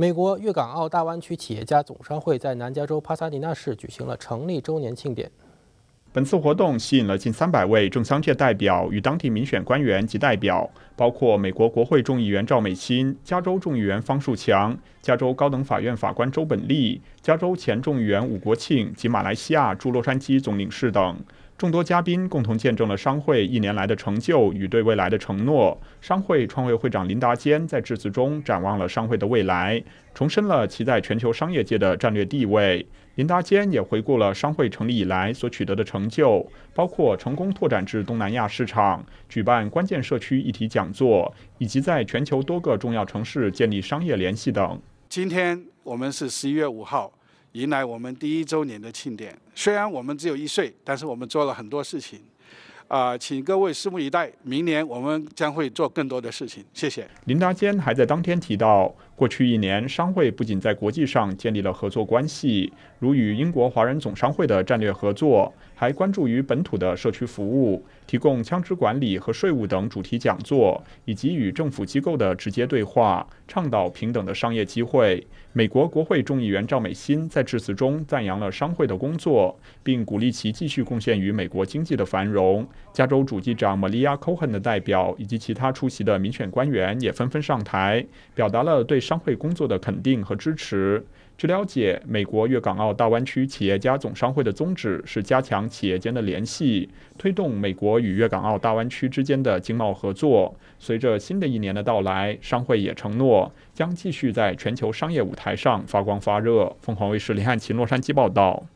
美国粤港澳大湾区企业家总商会在南加州帕萨迪纳市举行了成立周年庆典。本次活动吸引了近三百位政商界代表与当地民选官员及代表，包括美国国会众议员赵美心、加州众议员方树强、加州高等法院法官周本利、加州前众议员伍国庆及马来西亚驻洛杉矶总领事等。众多嘉宾共同见证了商会一年来的成就与对未来的承诺。商会创会会长林达坚在致辞中展望了商会的未来，重申了其在全球商业界的战略地位。林达坚也回顾了商会成立以来所取得的成就，包括成功拓展至东南亚市场、举办关键社区议题讲座，以及在全球多个重要城市建立商业联系等。今天我们是十一月五号。迎来我们第一周年的庆典。虽然我们只有一岁，但是我们做了很多事情。啊，请各位拭目以待，明年我们将会做更多的事情。谢谢。林达坚还在当天提到。过去一年，商会不仅在国际上建立了合作关系，如与英国华人总商会的战略合作，还关注于本土的社区服务，提供枪支管理和税务等主题讲座，以及与政府机构的直接对话，倡导平等的商业机会。美国国会众议员赵美心在致辞中赞扬了商会的工作，并鼓励其继续贡献于美国经济的繁荣。加州主机长玛利亚·科恩的代表以及其他出席的民选官员也纷纷上台，表达了对。商会工作的肯定和支持。据了解，美国粤港澳大湾区企业家总商会的宗旨是加强企业间的联系，推动美国与粤港澳大湾区之间的经贸合作。随着新的一年的到来，商会也承诺将继续在全球商业舞台上发光发热。凤凰卫视林汉琴洛杉矶报道。